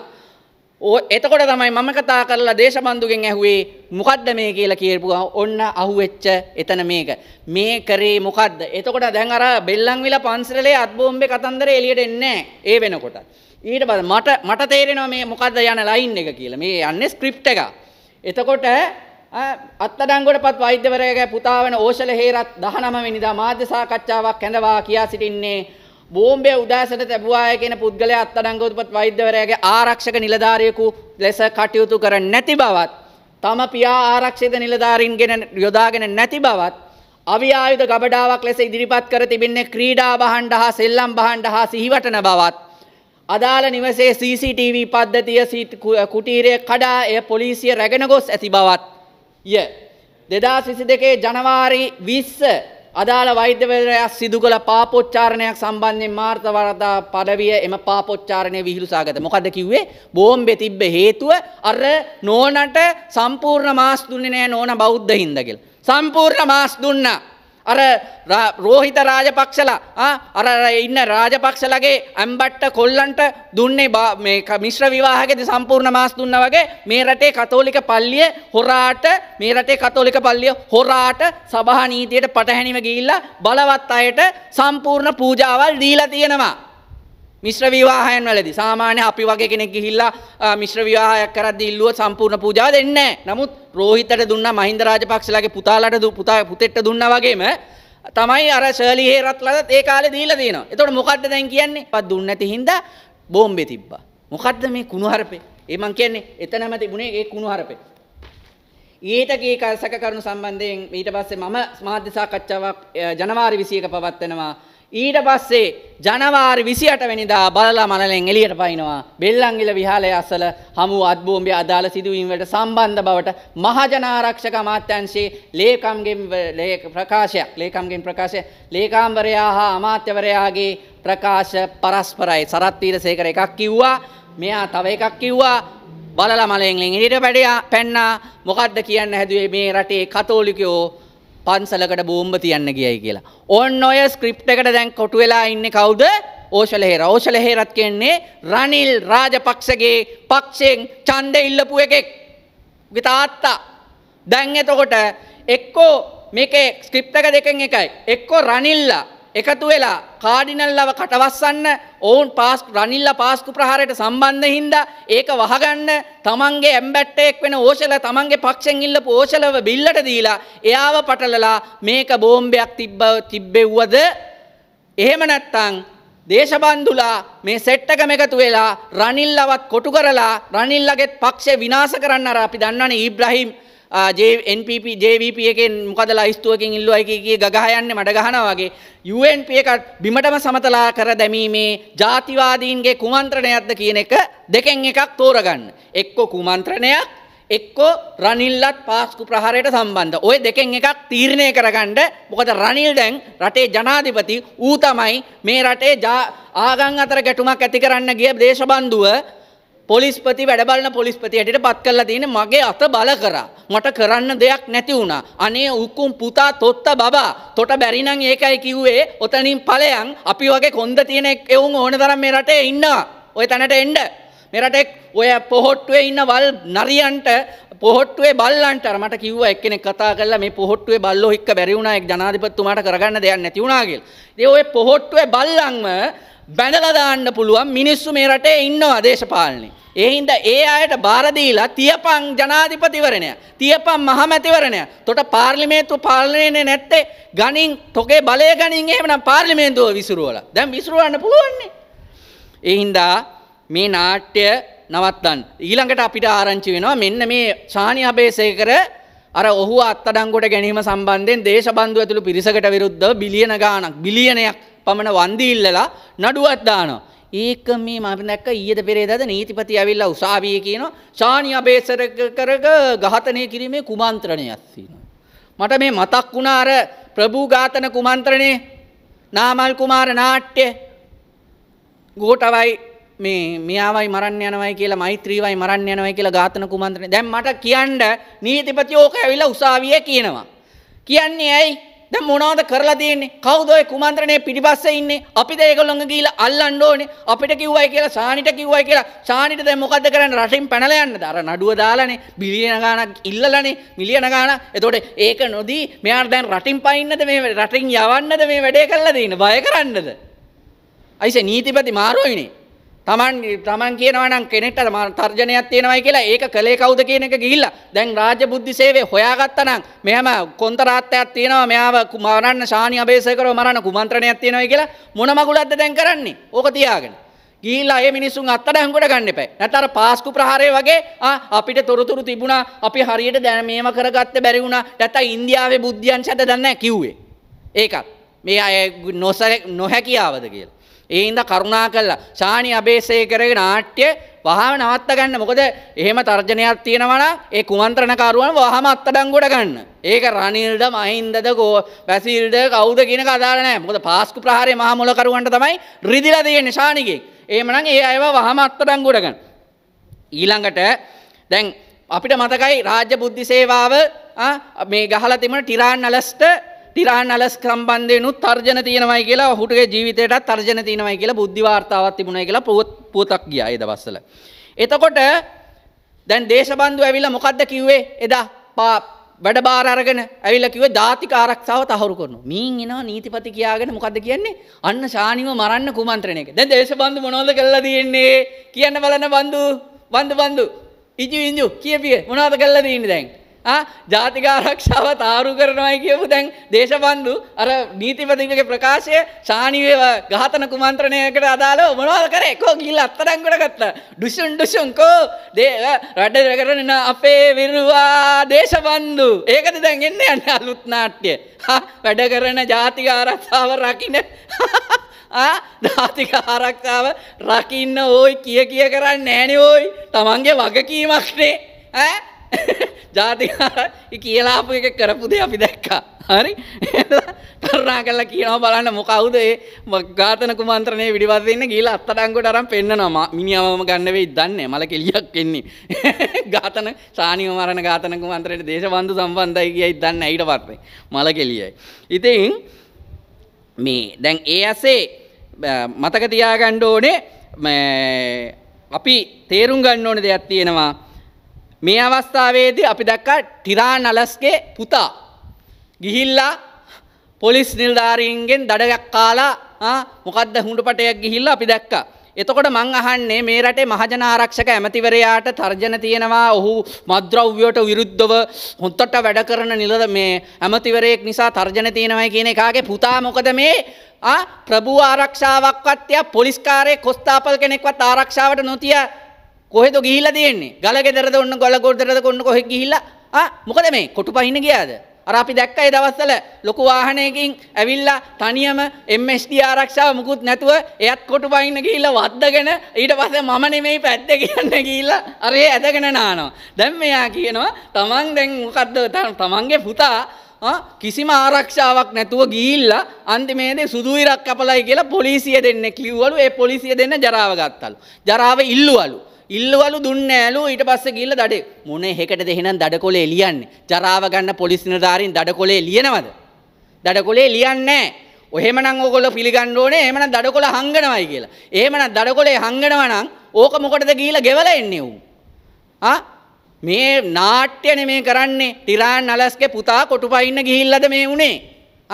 ඕ එතකොට තමයි මම කතා කරලා දේශබන්දුගෙන් ඇහුවේ මොකද්ද මේ කියලා කියපුවා ඔන්න අහුවෙච්ච එතන මේක මේ කරේ මොකද්ද එතකොට දැන් අර බෙල්ලන්විල පන්සලේ අත් බෝම්බේ කතන්දරේ එළියට එන්නේ ඒ වෙනකොට ඊට පස්සේ මට මට තේරෙනවා මේ මොකද්ද යන ලයින් එක කියලා මේ යන්නේ ස්ක්‍රිප්ට් එක එතකොට අත්තඩංගොඩපත් වෛද්‍යවරයාගේ පුතා වෙන ඕෂල හේරත් 19 වෙනිදා මාධ්‍ය සාකච්ඡාවක් කැඳවා කියා සිටින්නේ බෝම්බේ උදෑසට තැබුවාය කියන පුද්ගලයා අත්අඩංගුවපත් වෛද්‍යවරයාගේ ආරක්ෂක නිලධාරියෙකු ලෙස කටයුතු කර නැති බවත් තම පියා ආරක්ෂිත නිලධාරීන්ගෙන යොදාගෙන නැති බවත් අවියායුධ ගබඩාවක් ලෙස ඉදිරිපත් කර තිබෙන්නේ ක්‍රීඩා භාණ්ඩ හා සෙල්ලම් භාණ්ඩ හා සිහිවටන බවත් අදාළ නිවසේ CCTV පද්ධතිය කුටීරය කඩා එය පොලිසිය රැගෙන ගොස් ඇති බවත් ය 2022 ජනවාරි 20 අදාළ වෛද්‍යවරයා සිදු කළ පාපොච්චාරණයක් සම්බන්ධයෙන් මාර්ථ වරදා පදවිය එම පාපොච්චාරණය විහිළුසාගත. මොකද කිව්වේ බෝම්බෙ තිබ්බ හේතුව අර නෝනට සම්පූර්ණ මාස් දුන්නේ නෑ නෝන බෞද්ධ හින්දා කියලා. සම්පූර්ණ මාස් දුන්නා. අර රෝහිත රාජපක්ෂලා අර ඉන්න රාජපක්ෂලගේ ඇම්බට්ට කොල්ලන්ට දුන්නේ මේ මිශ්‍ර විවාහකෙද සම්පූර්ණ මාස් දුන්න වගේ මේ රටේ කතෝලික පල්ලිය හොරාට මේ රටේ කතෝලික පල්ලිය හොරාට සභා නීතියට පටහැනිව ගිහිල්ලා බලවත් අයට සම්පූර්ණ පූජාවල් දීලා තියෙනවා මිශ්‍ර විවාහයන් වලදී සාමාන්‍ය අපි වගේ කෙනෙක් ගිහිල්ලා මිශ්‍ර විවාහයක් කරද්දී ඉල්ලුව සම්පූර්ණ පූජාව දෙන්නේ නැහැ. නමුත් රෝහිතට දුන්නා මහින්ද රාජපක්ෂලාගේ පුතාලට පුතා පුතෙට්ට දුන්නා වගේම තමයි අර ශර්ලි හේරත්ලටත් ඒ කාලේ දීලා තියෙනවා. එතකොට මොකද්ද දැන් කියන්නේ? පත් දුන්නේ නැති හින්දා බෝම්බේ තිබ්බා. මොකද්ද මේ කුණුහරපේ? ඒ මං කියන්නේ එතනම තිබුණේ ඒ කුණුහරපේ. ඊටගේ කල්සක කරුණු සම්බන්ධයෙන් ඊට පස්සේ මම මාධ්‍ය සාකච්ඡාවක් ජනවාරි 21 පවත්වනවා. ඊට පස්සේ ජනවාරි 28 වෙනිදා බලලා මනලෙන් එළියට පනිනවා බෙල්ලන්විල විහාරය අසල හමු අත්බෝම්බේ අදාළ සිදුවීම් වලට සම්බන්ධ බවට මහජන ආරක්ෂක අමාත්‍යාංශයේ ලේකම්ගෙන් ප්‍රකාශයක් ලේකම්ගෙන් ප්‍රකාශය ලේකම්වරයා හා අමාත්‍යවරයාගේ ප්‍රකාශ පරස්පරයි සරත් වීරසේකර එකක් කිව්වා මෙයා තව එකක් කිව්වා බලලා මලෙන් එළියට පැඩියා පැන්නා මොකද්ද කියන්න හැදුවේ මේ රටේ කතෝලිකයෝ පන්සලකට බෝම්බ තියන්න ගියයි කියලා. ඔන්න ඔය ස්ක්‍රිප්ට එකට දැන් කොටු වෙලා ඉන්න කවුද ඕෂල හේර ඕෂල හේරත් කියන්නේ රනිල් රාජපක්ෂගේ පක්ෂයෙන් ඡන්ද ඉල්ලපු එකෙක්. උගේ තාත්තා. දැන් එතකොට එක්කෝ මේකේ ස්ක්‍රිප්ට එක දෙකෙන් එකයි. එක්කෝ රනිල්ලා එකතු වෙලා කාඩිනල්ලව කටවස්සන්න ඔවුන් පාස් රනිල්ල පාස්කු ප්‍රහාරයට සම්බන්ධ හින්ද ඒක වහගන්න තමන්ගේ ඇම්බැට්ටෙක් වෙන ඕෂල තමන්ගේ පක්ෂෙන් ඉල්ල පෝෂලව බිල්ලට දීලා එයාව පටලලා මේක බෝම්බයක් තිබ්බ තිබ්බෙව්වද එහෙම නැත්තං දේශබන්දුලා මේ සෙට්ටක එකතු වෙලා රනිල්ලවත් කොටු කරලා රනිල්ලගෙත් පක්ෂේ විනාශ කරන්න අර අපි දන්නවනේ ඊබ්‍රහීම් ජප ජවප එක මොකද ලයිස්තුවකින් ඉල්ලුව එකගේ ගහයන්න මට ගහනවාගේ UNP එකත් බිමටම සමතලා කර දැමීමේ ජාතිවාදීන්ගේ කුමන්ත්‍රණයක්ද කියන එක දෙකෙන් එකක් තෝරගන්න එක්කෝ කුමන්ත්‍රණයක් එක්කෝ රනිල්ලත් පාස්කු ප්‍රහාරයට සම්බන්ධ ඔය දෙකෙන් එකක් තීරණය කරගණ්ඩ මොකද රනිල් දැන් රටේ ජනාධිපති ඌ තමයි මේ රටේ ආගං අතර ගැටුමක් ඇති කරන්න ගිය දේශබන්දුව පොලිස්පති වැඩබලන පොලිස්පති ඇයට පත් කරලා තියෙන මගේ අත බල කරා. මට කරන්න දෙයක් නැති වුණා. අනේ උක්කුම් පුතා තොත්ත බබා. තොට බැරිනම් ඒකයි කිව්වේ ඔතනින් ඵලයන් අපි වගේ කොන්ද තියෙන එවුන් ඕන තරම් මේ රටේ ඉන්න. ඔය තැනට එන්න. මේ රටේ ඔය පොහොට්ටුවේ ඉන්න වල් නරියන්ට පොහොට්ටුවේ බල්ලන්ට අර මට කිව්වා එක්කෙනෙක් කතා කරලා මේ පොහොට්ටුවේ බල්ලෝ එක්ක බැරි වුණා එක් ජනාධිපතිතුමාට කරගන්න දෙයක් නැති වුණා කියලා. ඉතින් ඔය පොහොට්ටුවේ බල්ලන්ව බැඳලදාන්න පුළුවන් මිනිස්සු මේ රටේ ඉන්නවා දේශපාලනය. එහින්ද ඒ අයට බාරදීලා තියපං ජනාධිපතිවරණය. තියපං මහමැතිවරණය. තොට පාර්ලිමේතු පාලනයනේ නැත්තේ ගනින් තොකේ බලය ගනින් එහමනම් පාර්ලිමේන්තුව විසුරුවල දැම් විසරුවන්න පුළුවන්නේ. එහින්දා මේ නාට්‍ය නවත්තන්. ඊළඟට අපිට ආරංචි වෙනවා මෙන්න මේ ශානි අභේසය කර අර ඔහු අත්තඩංගොට ගැනීම සම්බන්ධෙන් දේශබන්ධු ඇතුළු පිරිසකට විරුද්ධ බිලියන ගානක් බිලියනයක් පමණ වන්දි ඉල්ලලා නඩුවක් දානවා. ඒක මේ මම දැක්ක ඊයේද පෙරේදාද නීතිපති ඇවිල්ලා උසාවියේ කියන ශානි අබේසර කරක ඝාතනය කිරීමේ කුමන්ත්‍රණයක් තියෙනවා. මට මේ මතක් වුණා අර ප්‍රභූ ඝාතන කුමන්ත්‍රණේ නාමල් කුමාර නාට්‍ය ගෝටවයි මේ මියාවයි මරන්න යනවයි කියලා මෛත්‍රීවයි මරන්න යනවයි කියලා ඝාතන කුමන්ත්‍රණේ. දැන් මට කියන්න නීතිපති ඕක ඇවිල්ලා උසාවියේ කියනවා. කියන්නේ ඇයි? දැන් මොනවද කරලා තියෙන්නේ? කවුද ඔය කුමන්ත්‍රණය පිටිපස්සේ ඉන්නේ? අපිද ඒගොල්ලොන්ගේ ගිහිලා අල්ලන්න ඕනේ. අපිට කිව්වයි කියලා සානිට කිව්වයි කියලා සානිට දැන් මොකද්ද කරන්නේ? රටින් පැනලා යන්නද? අර නඩුව දාලානේ බිලියන ගාණක් ඉල්ලලානේ මිලියන ගාණක්. එතකොට ඒක නොදී මෙයාට දැන් රටින් පයින්නද මේ රටින් යවන්නද මේ වැඩේ කරලා දෙන්නේ? බය කරන්නද? අයිසේ නීතිපති මාරුවයිනේ. තමන් තමන් කියනවනම් කෙනෙට තර්ජනයක් තියෙනවයි කියලා ඒක කළේ කවුද කියන එක ගිල්ල දැන් රාජ බුද්ධි සේවේ හොයාගත්තනම් මෙහම කොන්තරාත්තයක් තියෙනවා මෙයාව කුමාරන්න ශානය අභේසකර මරණ කුමන්ත්‍රණයක් තියෙනවයි කියලා මොනමගුලත්ද දැන් කරන්නේ ඕක තියාගෙන. ගීල්ලා ඒ මිනිසුන් අත්තට හංගුට ගන්න එපා. නැතර පාස්කු ප්‍රහාරය වගේ අපිට තොරතුරු තිබුණා අපි හරියට දැන මේව කරගත්ත බැරි වුණා. නැත්නම් ඉන්දියාවේ බුද්ධියන් සැද දන්නේ නැහැ කිව්වේ. ඒකත් මේ අය නොහැකියාවද කියලා. ඒ හින්දා කරුණා කළා ශානි අබේසේ කරගෙන නාට්‍ය වහාම නවත්ත ගන්න. මොකද එහෙම තර්ජනයක් තියෙනවා නම් ඒ කුමන්ත්‍රණකරුවන් වහාම අත්අඩංගුවට ගන්න. ඒක රනිල්ද මහින්දද බැසිල්ද කවුද කියන කතාව නෑ. මොකද පාස්කු ප්‍රහාරයේ මහා මුලකරුවන්ට තමයි රිදිලා තියෙන්නේ ශානිගෙන්. එහෙමනම් ඒ අයව වහාම අත්අඩංගුවට ගන්න. ඊළඟට දැන් අපිට මතකයි රාජ්‍ය බුද්ධි සේවාව මේ ගහලා තිබුණ ටිරාන් අලස්ට තිරානලස් ක්‍රම්බන්ධයනුත් තර්ජන තියෙනවයි කියලා හුටගේ ජීවිතයටත් තර්ජන තියෙනවයි කියලා බුද්ධවාර්තාවත් තිබුණයි කියලා පුවතක් ගියා ඒ දවස්සල. එතකොට දැන් දේශබන්දු ඇවිල්ලා මොකද්ද කිව්වේ එදා පා වැඩබාර අරගෙන ඇවිල්ලා කිව්වේ ධාතික ආරක්ෂාව තහවුරු කරනවා. මීන් එනවා නීතිපති කියාගෙන මොකද්ද කියන්නේ? අන්න ශානිව මරන්න කුමන්ත්‍රණයක. දැන් දේශබන්දු මොනවද කරලා තියෙන්නේ? කියන්න බලන්න බන්දු. බන්දු බන්දු. ඉජු ඉජු කියපිය මොනවද කරලා තියෙන්නේ දැන්? ජාතික ආරක්ෂාව තාරු කරනවයි කියපු දැන් දේශබන්දු අර නීතිපතිගේ ප්‍රකාශය සානිවේව ඝාතන කුමන්ත්‍රණයකට අදාළව මොනවද කරේ කෝ ගිහිල්ලා අත්තරංගුඩ ගත්තා ඩුෂුන් ඩුෂුන් කෝ දේ රට කරන අපේ විරුවා දේශබන්දු ඒකද දැන් එන්නේ යන්නේ අලුත් නාට්‍ය වැඩ කරන ජාතික ආරක්ෂාව රකින්න ධාතික ආරක්ෂාව රකින්න ඕයි කිය කිය කරන්න නෑනේ ඕයි තමන්ගේ වගකීමක්නේ ඈ ජාතිකා කියලාපු එක කරපු දෙ අපි දැක්කා හරි කරනා කරලා කියනව බලන්න මොකවුද ඒ ගාතන කුමන්ත්‍රණය විඩිවදන්න ගීලා අත්තටංගොට අරම් පෙන්න්නනම මිනිියාවම ගන්නවෙයි දන්න මල කෙලියක් කෙන්නේ ගාතන සානය මරණ ගාතන කුමන්ත්‍රයට දේශබන්ධ සම්බන්ධයි කියයි දන්න ඊට පත්වේ මල කෙලියයි. ඉතින් මේ දැන් ඒ අසේ මතක තියාගණ්ඩ ඕනේ අපි තේරුම් ගන්න ඕන දෙයක් තියෙනවා මේ අවස්ථාවේදී අපි දැක්කා ටිරාන් අලස්ගේ පුතා ගිහිල්ලා පොලිස් නිලධාරීන්ගෙන් දඩයක් කාලා මොකද්ද හුඬපටයක් ගිහිල්ලා අපි දැක්කා. එතකොට මං අහන්නේ මේ රටේ මහජන ආරක්ෂක ඇමතිවරයාට තර්ජන තියෙනවා ඔහු මද්‍රව්‍යයට විරුද්ධව හොන්තට වැඩ කරන නිලද මේ ඇමතිවරයෙක් නිසා තර්ජන තියෙනවා කියන එකාගේ පුතා මොකද මේ ප්‍රභූ ආරක්ෂාවක්වත් ය පොලිස්කාරයේ කොස්තාපල් කෙනෙක්වත් ආරක්ෂාවට නොතිය කොහෙද ගිහිල්ලා තියෙන්නේ? ගල ගෙදරද ඔන්න ගල ගොඩරද ඔන්න කොහෙ ගිහිල්ලා ආ මොකද මේ කොටු පහින්න ගියාද? අර අපි දැක්ක ඒ දවස්වල ලොකු වාහනයකින් ඇවිල්ලා තනියම MSD ආරක්ෂාව මුකුත් නැතුව එයත් කොටු පහින්න ගිහිල්ලා වද්දගෙන ඊට පස්සේ මම නෙමෙයි පැද්ද කියන්න ගිහිල්ලා අර ඒ ඇදගෙන නානවා. දැන් මෙයා කියනවා තමන් දැන් මොකද්ද තමන්ගේ පුතා කිසිම ආරක්ෂාවක් නැතුව ගිහිල්ලා අන්තිමේදී සුදු ඉරක් කපලයි කියලා පොලිසිය දෙන්නේ කිව්වලු ඒ පොලිසිය දෙන්න ජරාව ගත්තලු. ජරාව ඉල්ලුවලු. ඉල්ලවලු දුන්න ඇලු ඊට පස්ස ගිල්ල දඩ මොන හෙකට දෙහෙනම් දඩ කොලේ ලියන්නේ ජරාව ගන්න පොලිස් නිලධාරීන් දඩ කොලේ ලියනවද දඩ කොලේ ලියන්නේ ඔහෙමනම් ඕගොල්ල පිළිගන්න ඕනේ එහෙමනම් දඩ කොල හංගනවයි කියලා එහෙමනම් දඩ කොලේ හංගනවා නම් ඕක මොකටද ගිහිලා ගෙවලා එන්නේ ඌ ආ මේ නාට්‍යනේ මේ කරන්නේ ටිරාන් අලස්ගේ පුතා කොටුපයින්න ගිහිල්ලාද මේ උනේ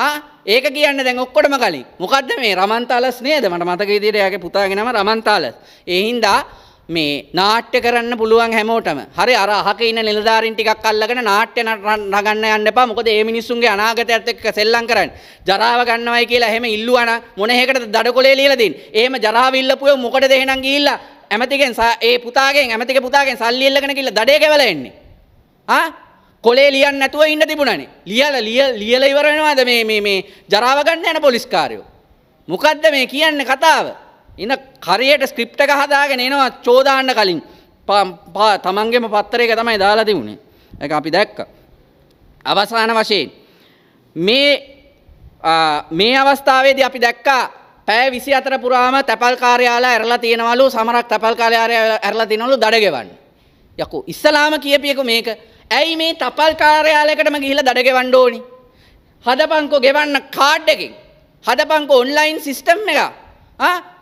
ආ ඒක කියන්න දැන් ඔක්කොටම කලින් මොකද්ද මේ රමන්තාලස් නේද මට මතක විදියට එයාගේ පුතාගේ නම රමන්තාලස් ඒ හින්දා මේ නාට්‍ය කරන්න පුළුවන් හැමෝටම හරි අර අහක ඉන්න නිලධාරින් ටිකක් අල්ලගෙන නාට්‍ය නගන්න යන්න එපා මොකද මේ මිනිස්සුන්ගේ අනාගතයත් එක්ක සෙල්ලම් කරන්න ජරාව ගන්නවයි කියලා එහෙම ඉල්ලුවාන මොන හේකටද දඩකොලේ ලියලා දෙන්නේ එහෙම ජරාව ඉල්ලපුවෝ මොකටද එහෙනම් ගිහිල්ලා ඇමතිගෙන් ඒ පුතාගෙන් ඇමතිගේ පුතාගෙන් සල්ලි එල්ලගෙන ගිහිල්ලා දඩේ කැවලා එන්නේ ආ කොලේ ලියන්න නැතුව ඉන්න තිබුණනේ ලියලා ලිය ලියලා ඉවර වෙනවද මේ මේ මේ ජරාව ගන්න යන පොලිස්කාරයෝ මොකද්ද මේ කියන්නේ කතාව ඉන්න කරයට ස්ක්‍රිප්ට එක හදාගෙන එනවා චෝදාන්න කලින් තමන්ගේම පත්තරයක තමයි දාලා තිබුණේ එක අපි දැක්ක. අවසාන වශයෙන් මේ මේ අවස්ථාවේදී අපි දැක්කා පැය විසි අතර පුරාම තැපල් කාර්යාලා ඇරලා තියෙනවලු සමරක් තැපල් කාර්යාලය ඇරලා තිනවලු දඩගෙවන්න. යකු ඉස්සලාම කියපියකු මේක ඇයි මේ තපල් කාර්යාලයකටම ගිහිලා දඩගෙවන්න ඕනි. හදපංකෝ ගෙවන්න කාඩ්ඩකින් හදපංකෝ ඔන්ලයින් සිිස්ටම් එක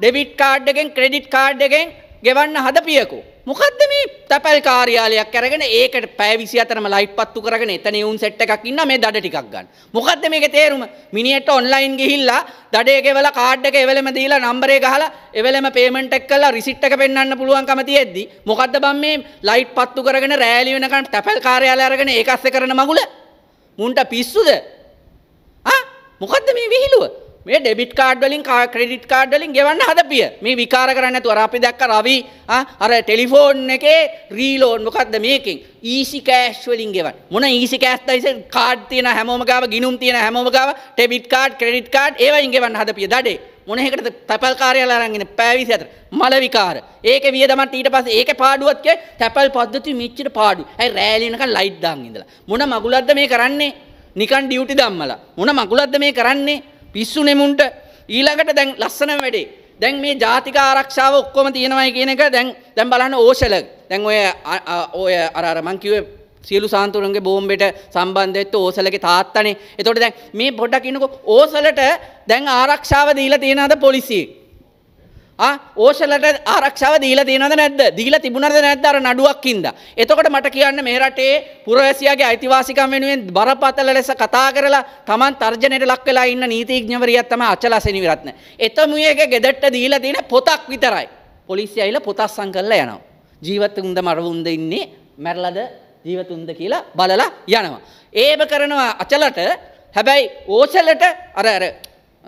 ඩෙවිට් කාඩ් එකෙන් ක්‍රෙඩිට් කාඩ් එකෙන් ගෙවන්න හදපියකු. මොකක්ද මේ තැපැල් කාර්යාලයක් කරගෙන ඒකට පැවිසි අතරම ලයිට් පත්තු කරගෙන එතන වුන් සෙට් එකක් ඉන්න මේ දඩ ටිකක් ගන්න. මොකක්ද මේක තේරුම? මිනිහට ඔන්ලයින් ගිහිල්ලා දඩේ ගෙවලා කාඩ් එක එවලෙම දීලා නම්බර් එක ගහලා එවලෙම පේමන්ට් එක කරලා රිසිට් එක පෙන්වන්න පුළුවන්කම තියෙද්දි මොකද්ද බම් මේ ලයිට් පත්තු කරගෙන රෑලි වෙනකන් තැපැල් කාර්යාලය අරගෙන ඒක අස්සේ කරන මගුල? මුන්ට පිස්සුද? ආ මොකද්ද මේ විහිළුව? මේ ඩෙබිට් කාඩ් වලින් ක්‍රෙඩිට් කාඩ් වලින් ගෙවන්න හදපිය. මේ විකාර කරන්නේ නැතුව අර අපි දැක්ක රවි අර ටෙලිෆෝන් එකේ රීලෝඩ් මොකද්ද මේකෙන්? ඊසි කෑෂ් වලින් ගෙවන්න. මොන ඊසි කෑෂ්ද ඉතින් කාඩ් තියෙන හැමෝම ගාව ගිණුම් තියෙන හැමෝම ගාව ඩෙබිට් කාඩ් ක්‍රෙඩිට් කාඩ් ඒවයින් ගෙවන්න හදපිය. දඩේ මොන හේකටද තැපල් කාර්යාලය අරන් ඉන්නේ පෑවිසි අතර මල විකාර. ඒකේ වියදමත් ඊට පස්සේ ඒකේ පාඩුවත් කිය තැපල් පද්ධතිය මෙච්චර පාඩු. ඇයි රෑලිනකන් ලයිට් දාන් ඉඳලා. මොන මගුලක්ද මේ කරන්නේ? නිකන් ඩියුටි දැම්මලා. මොන මගුලක්ද මේ කරන්නේ? පිස්සුනෙමුන්ට ඊළඟට දැන් ලස්සන වැඩේ. දැන් මේ ජාතික ආරක්ෂාව ඔක්කොම තියෙනවයි කියන එක දැන් දැන් බලන්න ඕෂලක්. දැන් ඔය ඔය අර අර මං කිව්වේ සියලු සාන්තුරුන්ගේ බෝම්බෙට සම්බන්ධෙත් ඕසලගේ තාත්තනේ. එතකොට දැන් මේ පොඩ්ඩක් ඉන්නකෝ ඕසලට දැන් ආරක්ෂාව දීලා තියෙනවද පොලිසියේ? ඕෂලට ආරක්ෂාව දීල දීනද නැද්ද දීල තිබුණද නැද්ද අර නඩුවක්කින්ද. එතකොට මට කියන්න මේ රටේ පුරවැසියාගේ අයිතිවාසිකම් වෙනුවෙන් බරපතල ලෙස කතා කරලා Taman තර්ජනයට ලක් වෙලා ඉන්න නීතිඥවරියක් තමයි අචලසෙනි විරත්න. එතමුයේක ගෙදට්ට දීලා තියෙන පොතක් විතරයි. පොලිසිය ඇවිල්ලා පොතස්සම් කරලා යනවා. ජීවතුන්ද මරවුන්ද ඉන්නේ මැරලද ජීවතුන්ද කියලා බලලා යනවා. ඒම කරනවා අචලට හැබැයි ඕසලට අර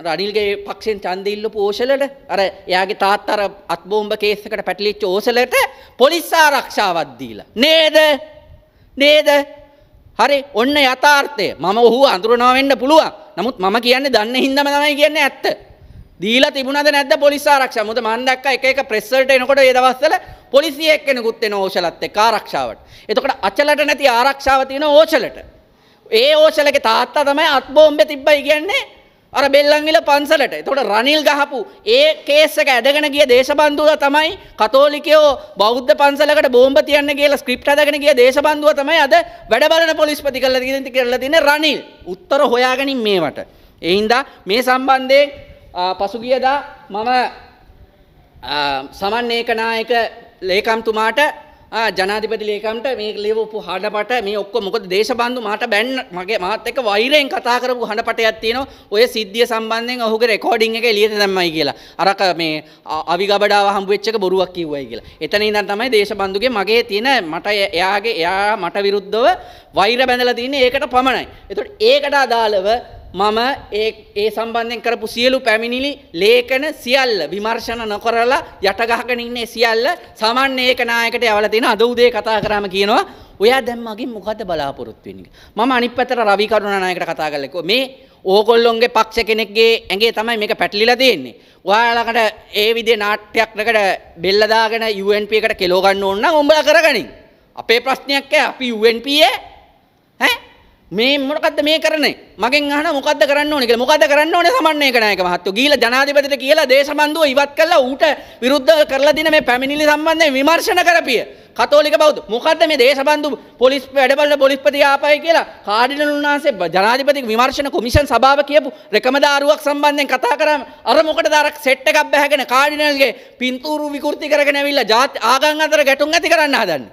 රනිල්ගේ පක්ෂෙන් චන්දඉල්ල පෝෂලට අර එයාගේ තාත්තර අත්බෝම්භ කේසකට පැටලිච් ඕසලට පොලිස්සා රක්ෂාවද්දීල. නේද නේද හරි ඔන්න යථාර්ථය මම ඔහු අඳුරනාවෙන්න්න පුළුවන් නමුත් මම කියන්න දන්න හිදම තමයි කියන්න ඇත්ත. දීලා තිබුණද නැද පොලිසාරක්ෂ මුද මන්දක් එක එක ප්‍රෙස්සල්ට එනකොට ඒදවස්සල පොලිසියෙක් කෙනෙකුත් එන ඕෂලත් එක්ක ආරක්ෂාවට. එතකොට අචලට නැති ආරක්ෂාව තියෙන ඕෂලට. ඒ ඕෂලගේ තාත්තා තමයි අත්බෝම්බ තිබ්බයි කියන්නේ අර බෙල්ලංගිල පන්සලට එතකොට රනිල් ගහපු ඒ කේස් එක ඇදගෙන ගිය දේශබන්දුව තමයි කතෝලිකයෝ බෞද්ධ පන්සලකට බෝම්බ තියන්න කියලා ස්ක්‍රිප්ට් හදගෙන ගිය දේශබන්දුව තමයි අද වැඩ බලන පොලිස්පති කරලා තියෙන කියලා තියෙන රනිල් උත්තර හොයාගනින් මේවට ඒ හින්දා මේ සම්බන්ධයෙන් පසුගියදා මම සමන් ඒකනායක ලේකම්තුමාට ජනාධිපති ලේකම්ට මේ ලෙවපු හඬපට මේ ඔක්කො මොකද දේශබන්දු මට බැන් මගේ මාත් එක්ක වෛරයෙන් කතා කරපු හඬපටයක් තියෙනවා ඔය සිද්ධිය සම්බන්ධයෙන් ඔහුගේ රෙකෝඩින් එක එළියට දැම්මයි කියලා අරක මේ අවිගබඩාව හම්බු වෙච්ච එක බොරුවක් කිව්වයි කියලා එතන ඉඳන් තමයි දේශබන්දුගේ මගේ තියෙන මට එයාගේ එයා මට විරුද්ධව වෛර බැඳලා තින්නේ ඒකට පමණයි එතකොට ඒකට අදාළව මම ඒ ඒ සම්බන්ධයෙන් කරපු සියලු පැමිණිලි ලේඛන සියල්ල විමර්ශන නොකරලා යටගහගෙන ඉන්නේ සියල්ල සමන් ඒකනායකට යවලා තියෙන අද උදේ කතා කරාම කියනවා ඔයා දැන් මගෙන් මොකද්ද බලාපොරොත්තු වෙන්නේ මම අනිත් පැත්තට රවි කරුණානායකට කතා කරලා මේ ඕගොල්ලොන්ගේ පක්ෂ කෙනෙක්ගේ ඇගේ තමයි මේක පැටලිලා තියෙන්නේ. ඔයාලකට ඒ විදිහේ නාට්‍යයක් නකට බෙල්ල දාගෙන UNP එකට කෙලව ගන්න ඕන නම් උඹලා කරගනින්. අපේ ප්‍රශ්නයක් ඈ අපි UNP ඈ ඈ මේ මොකක්ද මේ කරන්නේ මගෙන් අහන මොකක්ද කරන්න ඕනේ කියලා මොකද්ද කරන්න ඕනේ සමන්නේ කනායක මහත්තයෝ ගිහිලා ජනාධිපතිට කියලා දේශබන්දුව ඉවත් කළා ඌට විරුද්ධව කරලා දින මේ පැමිණිලි සම්බන්ධයෙන් විමර්ශන කරපිය කතෝලික බෞද්ධ මොකද්ද මේ දේශබන්දු පොලිස් වැඩබල පොලිස්පති ආපයි කියලා කාඩිනල් උන්වහන්සේ ජනාධිපති විමර්ශන කොමිෂන් සභාව කියපු රෙකමදාරුවක් සම්බන්ධයෙන් කතා කරාම අර මොකටද අර සෙට් එකක් බැහැගෙන කාඩිනල්ගේ පින්තූරු විකෘති කරගෙන ඇවිල්ලා ආගම් අතර ගැටුම් ඇති කරන්න හදන්නේ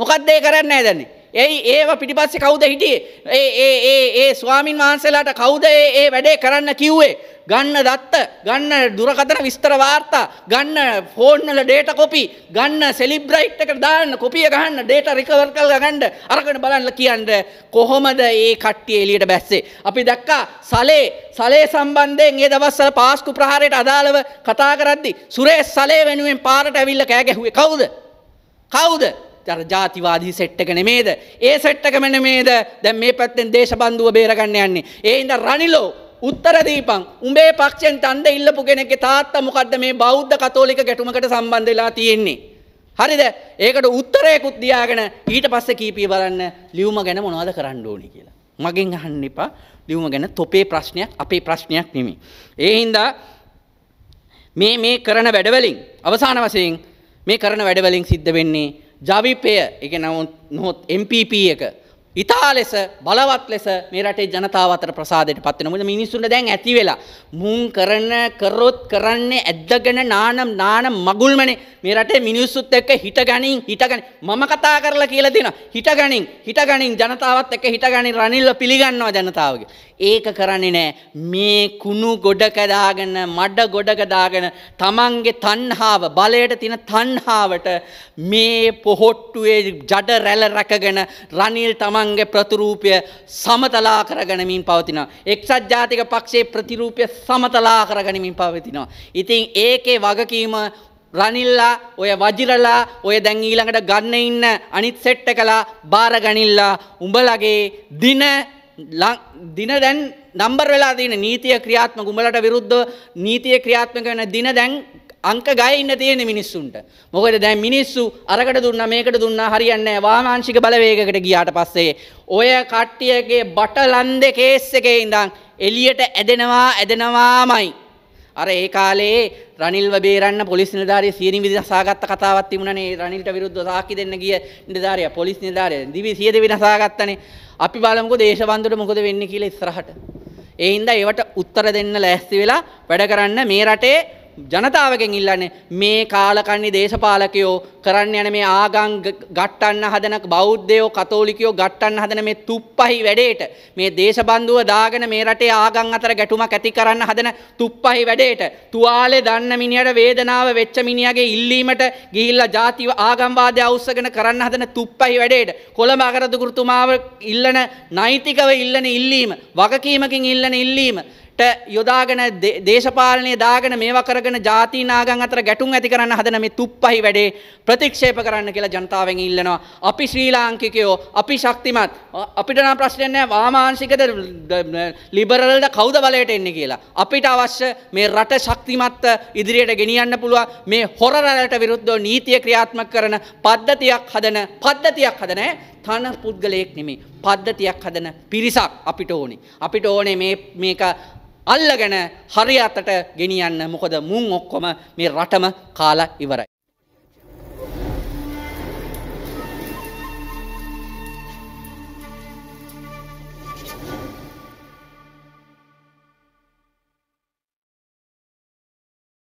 මොකද්ද ඒ කරන්නේ නැහැ දන්නේ එයි ඒව පිටිපස්සේ කවුද හිටියේ? ඒ ඒ ඒ ඒ ස්වාමින් වහන්සේලාට කවුද ඒ ඒ වැඩේ කරන්න කිව්වේ? ගන්න දත්ත, ගන්න දුරකථන විස්තර වාර්තා, ගන්න ෆෝන් වල data copy, ගන්න සෙලිබ්‍රයිට් එකට දාන්න, කොපිය ගහන්න, data recover කරලා ගන්න, අරගෙන බලන්න කියන්න කොහොමද මේ කට්ටිය එළියට බැස්සේ? අපි දැක්කා සලේ, සලේ සම්බන්ධයෙන් මේ දවස්වල පාස්කු ප්‍රහාරයට අදාළව කතා කරද්දි සුරේෂ් සලේ වෙනුවෙන් පාරට ඇවිල්ලා කෑ ගැහුවේ කවුද? කවුද? ජර ජාතිවාදී සෙට්ටක නෙමේද. ඒ සෙට්ටකම නෙමේද දැන් මේ පැත්තෙන් දේශබන්දුව බේරගන්න යන්නේ. ඒ ඉඳ රනිලෝ උත්තර දීපං උඹේ පක්ෂෙන් තන්ද ඉල්ලපු කෙනෙක්ගේ තාත්තා මොකද්ද මේ බෞද්ධ කතෝලික ගැටුමකට සම්බන්ධ වෙලා තියෙන්නේ. හරිද? ඒකට උත්තරයකුත් දියාගෙන ඊට පස්සේ කීපිය බලන්න ලියුම ගැන මොනවද කරන්න ඕනි කියලා. මගෙන් අහන්න එපා. ලියුම ගැන තොපේ ප්‍රශ්නයක් අපේ ප්‍රශ්නයක් නෙමෙයි. ඒ හින්දා මේ මේ කරන වැඩවලින් අවසාන වශයෙන් මේ කරන වැඩවලින් සිද්ධ වෙන්නේ ජවිපය එක නවුත් නොහොත් MPP එක ඉතා ලෙස බලවත් ලෙස මේ රටේ ජනතාවතර ප්‍රසාදයට පත්වෙන මුද මිනිස්සුන්ට දැන් ඇති වෙලා මුන් කරන කරොත් කරන්නේ ඇද්දගෙන නානම් නාන මගුල්මනේ මේ රටේ මිනිස්සුත් එක්ක හිටගනින් හිටගනි මම කතා කරලා කියලා දෙනවා හිටගනින් හිටගනින් ජනතාවත් එක්ක හිටගනින් රනිල්ව පිළිගන්නවා ජනතාවගේ ඒක කරන්නේ නෑ. මේ කුණු ගොඩක දාගෙන, මඩ ගොඩක දාගෙන තමන්ගේ තණ්හාව, බලයට තියෙන තණ්හාවට මේ පොහොට්ටුවේ ජඩ රැළ රැකගෙන රනිල් තමන්ගේ ප්‍රතිරූපය සමතලා කරගෙනමින් පවතිනවා. එක්සත් ජාතික පක්ෂයේ ප්‍රතිරූපය සමතලා කරගෙනමින් පවතිනවා. ඉතින් ඒකේ වගකීම රනිල්ලා ඔය වජිරලා ඔය දැන් ඊළඟට ගන්න ඉන්න අනිත් සෙට්ට කලා බාරගනිල්ලා උඹලගේ දින දින දැන් නම්බර් වෙලා තියෙන නීතිය ක්‍රියාත්මක උඹලට විරුද්ධව නීතිය ක්‍රියාත්මක වෙන දින දැන් අංක ගය ඉන්න තියෙන මිනිස්සුන්ට. මොකද දැන් මිනිස්සු අරකට දුන්නා මේකට දුන්නා හරියන්නේ නැහැ. වාමාංශික බලවේගයකට ගියාට පස්සේ ඔය කට්ටියගේ බටලන්දේ කේස් එකේ ඉඳන් එළියට ඇදෙනවා ඇදෙනවාමයි. අර ඒ කාලේ රනිල්ව බේරන්න පොලිස් නිලධාරිය සියනි විදිහ සාගත්ත කතාවක් තිබුණනේ රනිල්ට විරුද්ධව සාක්ෂි දෙන්න ගිය නිලධාරියා පොලිස් නිලධාරියා දිවි සිය දෙවින සාගත්තනේ අපි බලමුකෝ දේශබන්දුට මොකද වෙන්නේ කියලා ඉස්සරහට. ඒ හින්දා ඒවට උත්තර දෙන්න ලෑස්ති වෙලා වැඩ කරන්න මේ රටේ ජනතාවගෙන් ඉල්ලන්නේ මේ කාලකන්නේ දේශපාලකයෝ කරන්න යන මේ ආගම් ගට්ටන්න හදන බෞද්ධයෝ කතෝලිකයෝ ගට්ටන්න හදන මේ තුප්පහි වැඩේට මේ දේශබන්දුව දාගෙන මේ රටේ ආගම් අතර ගැටුමක් ඇති කරන්න හදන තුප්පහි වැඩේට තුවාලේ දන්න මිනිහට වේදනාව වෙච්ච මිනිහගේ ඉල්ලීමට ගිහිල්ලා ಜಾති ආගම්වාදය අවුස්සගෙන කරන්න හදන තුප්පහි වැඩේට කොළඹ අගරදුගුරුතුමාව ඉල්ලන නෛතිකව ඉල්ලන ඉල්ලීම වගකීමකින් ඉල්ලන ඉල්ලීම යොදාගෙන දේශපාලනය දාගෙන මේවා කරගෙන ජාති නාගන් අතර ගැටුම් ඇති කරන්න හදන මේ තුප්පහි වැඩේ ප්‍රතික්ෂේප කරන්න කියලා ජනතාවෙන් ඉල්ලනවා. අපි ශ්‍රී ලාංකිකයෝ අපි ශක්තිමත් අපිට නම් ප්‍රශ්නයක් නැහැ වාමාංශිකද ලිබරල්ද කවුද බලයට එන්නේ කියලා. අපිට අවශ්‍ය මේ රට ශක්තිමත් ඉදිරියට ගෙනියන්න පුළුවන් මේ හොර රැළට විරුද්ධව නීතිය ක්‍රියාත්මක කරන පද්ධතියක් හදන පද්ධතියක් හදන තන පුද්ගලයෙක් නෙමේ පද්ධතියක් හදන පිරිසක් අපිට ඕනේ. අපිට ඕනේ මේ මේක අල්ලගෙන හරි අතට ගෙනියන්න මොකද මුන් ඔක්කොම මේ රටම කාලා ඉවරයි.